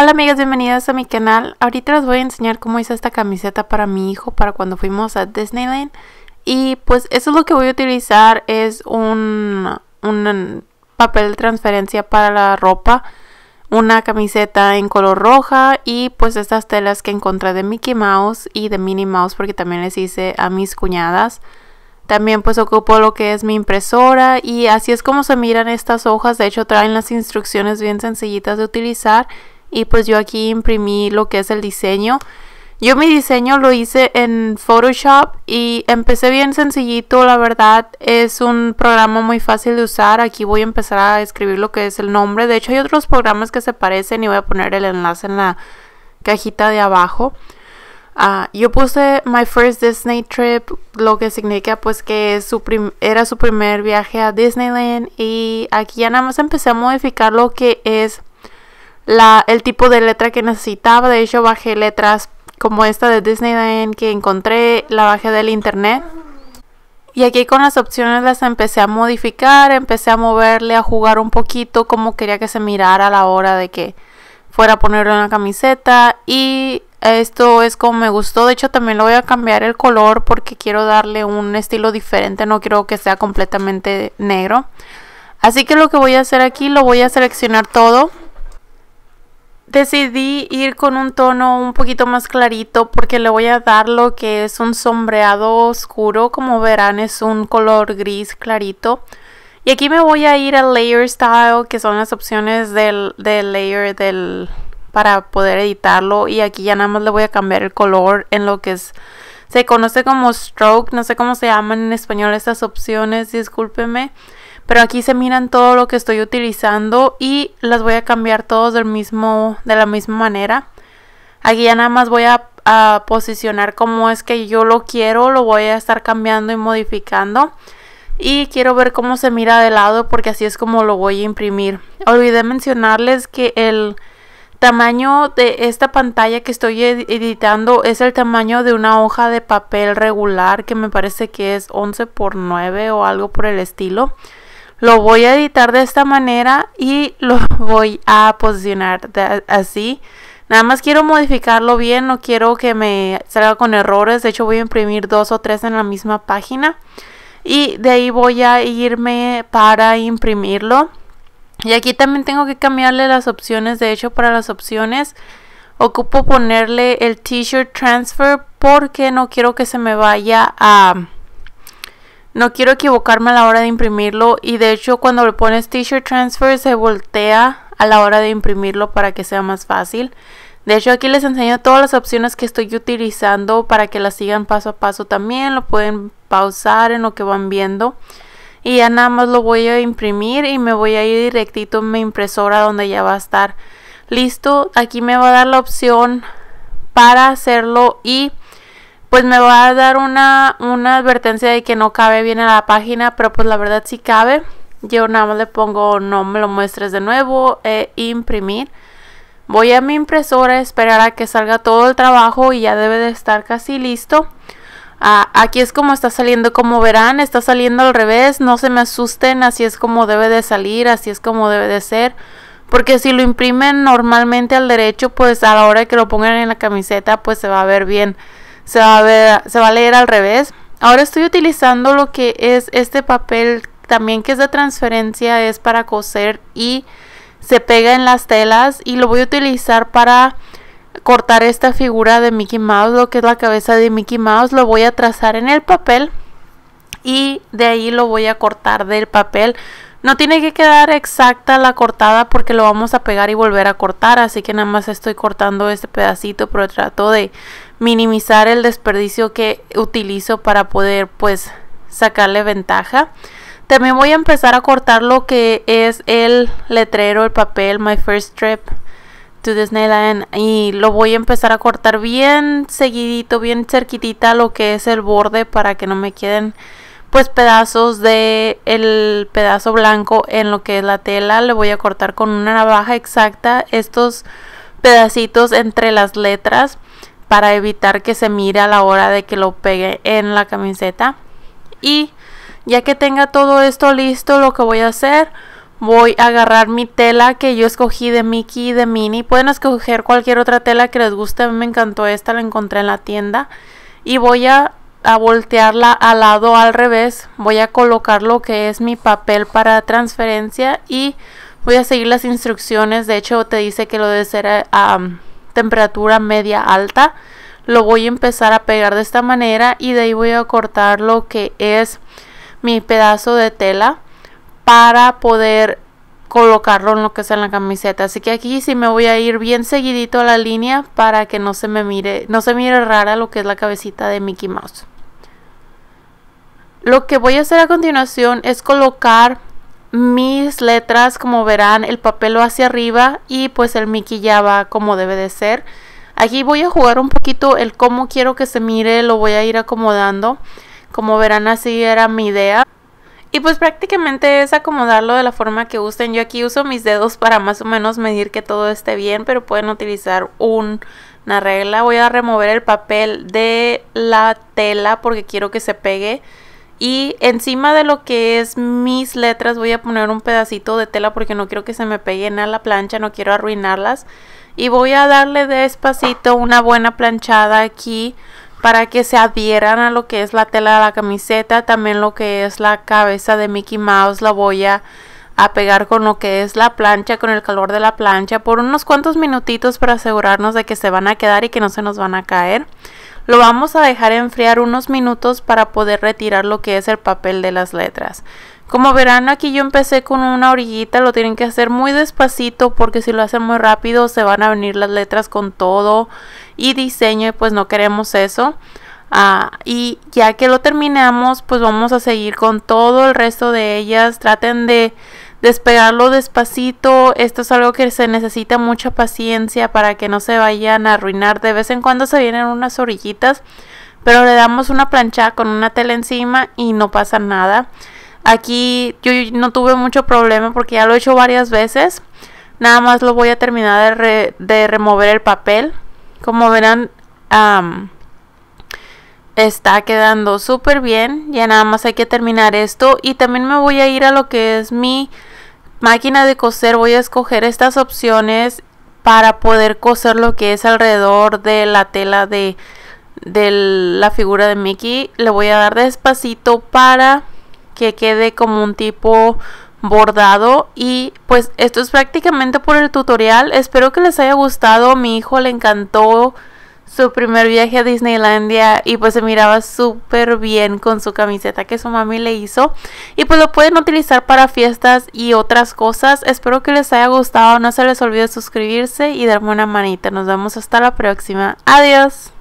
Hola amigas, bienvenidas a mi canal. Ahorita les voy a enseñar cómo hice esta camiseta para mi hijo para cuando fuimos a Disneyland. Y pues eso es lo que voy a utilizar, es un, un papel de transferencia para la ropa, una camiseta en color roja y pues estas telas que encontré de Mickey Mouse y de Minnie Mouse porque también les hice a mis cuñadas. También pues ocupo lo que es mi impresora y así es como se miran estas hojas. De hecho traen las instrucciones bien sencillitas de utilizar y pues yo aquí imprimí lo que es el diseño. Yo mi diseño lo hice en Photoshop y empecé bien sencillito, la verdad es un programa muy fácil de usar. Aquí voy a empezar a escribir lo que es el nombre. De hecho hay otros programas que se parecen y voy a poner el enlace en la cajita de abajo. Ah, yo puse My First Disney Trip, lo que significa pues que era su primer viaje a Disneyland y aquí ya nada más empecé a modificar lo que es el tipo de letra que necesitaba. De hecho, bajé letras como esta de Disneyland que encontré, la bajé del internet. Y aquí con las opciones las empecé a modificar, empecé a moverle, a jugar un poquito como quería que se mirara a la hora de que fuera a ponerle una camiseta. Y esto es como me gustó. De hecho también lo voy a cambiar el color porque quiero darle un estilo diferente. No quiero que sea completamente negro. Así que lo que voy a hacer aquí, lo voy a seleccionar todo decidí ir con un tono un poquito más clarito porque le voy a dar lo que es un sombreado oscuro. Como verán es un color gris clarito. Y aquí me voy a ir al Layer Style que son las opciones del, layer del, para poder editarlo. Y aquí ya nada más le voy a cambiar el color en lo que es... Se conoce como stroke, no sé cómo se llaman en español estas opciones, discúlpeme pero aquí se miran todo lo que estoy utilizando y las voy a cambiar todos del mismo, de la misma manera. Aquí ya nada más voy a, a posicionar como es que yo lo quiero, lo voy a estar cambiando y modificando. Y quiero ver cómo se mira de lado porque así es como lo voy a imprimir. Olvidé mencionarles que el tamaño de esta pantalla que estoy editando es el tamaño de una hoja de papel regular que me parece que es 11 por 9 o algo por el estilo lo voy a editar de esta manera y lo voy a posicionar así. Nada más quiero modificarlo bien, no quiero que me salga con errores. De hecho voy a imprimir dos o tres en la misma página. Y de ahí voy a irme para imprimirlo. Y aquí también tengo que cambiarle las opciones. De hecho para las opciones ocupo ponerle el t-shirt transfer porque no quiero que se me vaya a no quiero equivocarme a la hora de imprimirlo y de hecho cuando le pones T-shirt transfer se voltea a la hora de imprimirlo para que sea más fácil. De hecho aquí les enseño todas las opciones que estoy utilizando para que las sigan paso a paso también. Lo pueden pausar en lo que van viendo. Y ya nada más lo voy a imprimir y me voy a ir directito a mi impresora donde ya va a estar listo. Aquí me va a dar la opción para hacerlo y pues me va a dar una, una advertencia de que no cabe bien en la página, pero pues la verdad sí cabe. Yo nada más le pongo no me lo muestres de nuevo, e imprimir. Voy a mi impresora, a esperar a que salga todo el trabajo y ya debe de estar casi listo. aquí es como está saliendo, como verán, está saliendo al revés, no se me asusten, así es como debe de salir, así es como debe de ser. Porque si lo imprimen normalmente al derecho, pues a la hora que lo pongan en la camiseta, pues se va a ver bien se va a, se va a leer al revés. Ahora estoy utilizando lo que es este papel también que es de transferencia, es para coser y se pega en las telas y lo voy a utilizar para cortar esta figura de Mickey Mouse, lo que es la cabeza de Mickey Mouse, lo voy a trazar en el papel y de ahí lo voy a cortar del papel. No tiene que quedar exacta la cortada porque lo vamos a pegar y volver a cortar, así que nada más estoy cortando este pedacito, pero trato de minimizar el desperdicio que utilizo para poder pues sacarle ventaja. También voy a empezar a cortar lo que es el letrero, el papel, my first trip to Disneyland y lo voy a empezar a cortar bien seguidito, bien cerquitita lo que es el borde para que no me queden pues pedazos de el pedazo blanco en lo que es la tela. Le voy a cortar con una navaja exacta estos pedacitos entre las letras para evitar que se mire a la hora de que lo pegue en la camiseta. Y ya que tenga todo esto listo, lo que voy a hacer, voy a agarrar mi tela que yo escogí de Mickey y de Minnie. Pueden escoger cualquier otra tela que les guste, a mí me encantó esta, la encontré en la tienda. Y voy a, voltearla al lado al revés, voy a colocar lo que es mi papel para transferencia y voy a seguir las instrucciones. De hecho, te dice que lo debe ser... a... Ah, temperatura media alta lo voy a empezar a pegar de esta manera y de ahí voy a cortar lo que es mi pedazo de tela para poder colocarlo en lo que es en la camiseta así que aquí sí me voy a ir bien seguidito a la línea para que no se me mire no se mire rara lo que es la cabecita de Mickey Mouse lo que voy a hacer a continuación es colocar mis letras como verán el papel hacia arriba y pues el Mickey ya va como debe de ser aquí voy a jugar un poquito el cómo quiero que se mire lo voy a ir acomodando como verán así era mi idea y pues prácticamente es acomodarlo de la forma que gusten. Yo aquí uso mis dedos para más o menos medir que todo esté bien, pero pueden utilizar una regla. Voy a remover el papel de la tela porque quiero que se pegue. Y encima de lo que es mis letras voy a poner un pedacito de tela porque no quiero que se me peguen a la plancha, no quiero arruinarlas. Y voy a darle despacito una buena planchada aquí para que se adhieran a lo que es la tela de la camiseta. También lo que es la cabeza de Mickey Mouse la voy a, a pegar con lo que es la plancha, con el calor de la plancha por unos cuantos minutitos para asegurarnos de que se van a quedar y que no se nos van a caer. Lo vamos a dejar enfriar unos minutos para poder retirar lo que es el papel de las letras. Como verán aquí yo empecé con una orillita, lo tienen que hacer muy despacito porque si lo hacen muy rápido se van a venir las letras con todo y diseño y pues no queremos eso. Ah, y ya que lo terminamos pues vamos a seguir con todo el resto de ellas, traten de despegarlo despacito. Esto es algo que se necesita mucha paciencia para que no se vayan a arruinar. De vez en cuando se vienen unas orillitas, pero le damos una plancha con una tela encima y no pasa nada. Aquí yo no tuve mucho problema porque ya lo he hecho varias veces. Nada más lo voy a terminar de, remover el papel. Como verán, está quedando súper bien. Ya nada más hay que terminar esto. Y también me voy a ir a lo que es mi máquina de coser voy a escoger estas opciones para poder coser lo que es alrededor de la tela de, la figura de Mickey. Le voy a dar despacito para que quede como un tipo bordado y pues esto es prácticamente por el tutorial espero que les haya gustado mi hijo le encantó su primer viaje a Disneylandia y pues se miraba súper bien con su camiseta que su mami le hizo y pues lo pueden utilizar para fiestas y otras cosas espero que les haya gustado no se les olvide suscribirse y darme una manita nos vemos hasta la próxima adiós